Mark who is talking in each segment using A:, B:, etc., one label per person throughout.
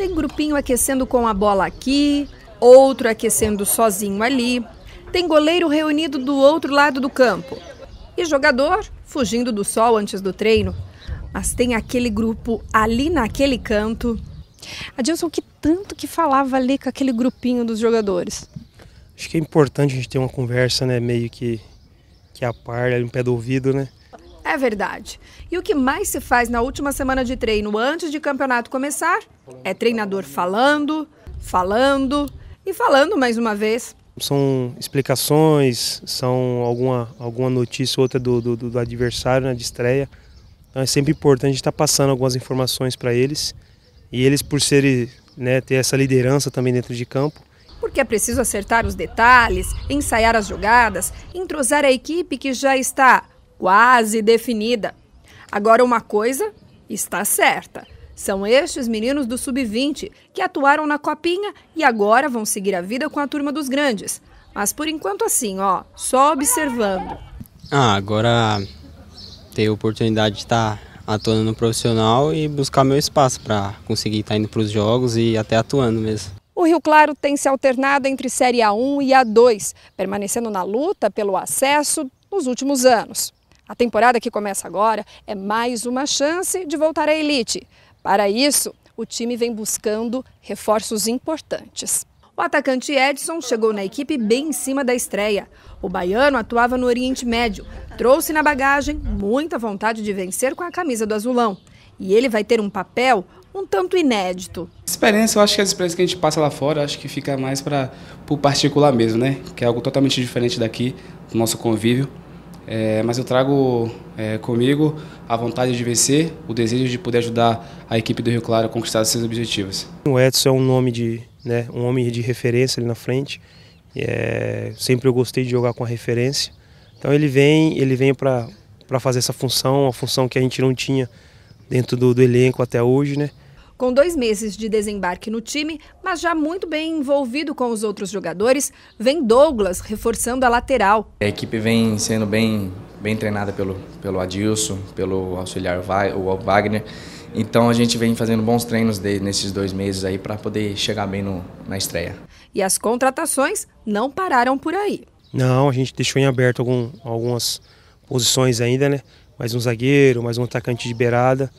A: Tem grupinho aquecendo com a bola aqui, outro aquecendo sozinho ali. Tem goleiro reunido do outro lado do campo. E jogador fugindo do sol antes do treino. Mas tem aquele grupo ali naquele canto. Adilson, o que tanto que falava ali com aquele grupinho dos jogadores?
B: Acho que é importante a gente ter uma conversa, né? Meio que, que a par, ali no pé do ouvido, né?
A: É verdade. E o que mais se faz na última semana de treino antes de campeonato começar é treinador falando, falando e falando mais uma vez.
B: São explicações, são alguma, alguma notícia ou outra do, do, do adversário na né, de estreia. Então é sempre importante estar passando algumas informações para eles. E eles, por serem, né, ter essa liderança também dentro de campo,
A: porque é preciso acertar os detalhes, ensaiar as jogadas, entrosar a equipe que já está quase definida. Agora, uma coisa está certa. São estes meninos do Sub-20 que atuaram na Copinha e agora vão seguir a vida com a turma dos grandes. Mas por enquanto, assim, ó, só observando.
B: Ah, agora ter a oportunidade de estar tá atuando no profissional e buscar meu espaço para conseguir estar tá indo para os jogos e até atuando mesmo.
A: O Rio Claro tem se alternado entre Série A1 e A2, permanecendo na luta pelo acesso nos últimos anos. A temporada que começa agora é mais uma chance de voltar à elite. Para isso, o time vem buscando reforços importantes. O atacante Edson chegou na equipe bem em cima da estreia. O baiano atuava no Oriente Médio, trouxe na bagagem muita vontade de vencer com a camisa do azulão. E ele vai ter um papel um tanto inédito.
B: Experiência, eu acho que as experiências que a gente passa lá fora, acho que fica mais para o particular mesmo, né? Que é algo totalmente diferente daqui, do nosso convívio. É, mas eu trago é, comigo a vontade de vencer, o desejo de poder ajudar a equipe do Rio Claro a conquistar seus objetivos. O Edson é um nome de, né, um homem de referência ali na frente. É, sempre eu gostei de jogar com a referência. Então ele vem, ele vem para fazer essa função, uma função que a gente não tinha dentro do, do elenco até hoje, né?
A: Com dois meses de desembarque no time, mas já muito bem envolvido com os outros jogadores, vem Douglas reforçando a lateral. A equipe vem sendo bem, bem treinada pelo, pelo Adilson, pelo auxiliar o Wagner. Então a gente vem fazendo bons treinos de, nesses dois meses aí para poder chegar bem no, na estreia. E as contratações não pararam por aí.
B: Não, a gente deixou em aberto algum, algumas posições ainda, né? Mais um zagueiro, mais um atacante de beirada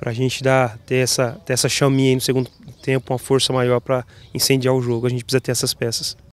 B: para a gente dar, ter, essa, ter essa chaminha aí no segundo tempo, uma força maior para incendiar o jogo. A gente precisa ter essas peças.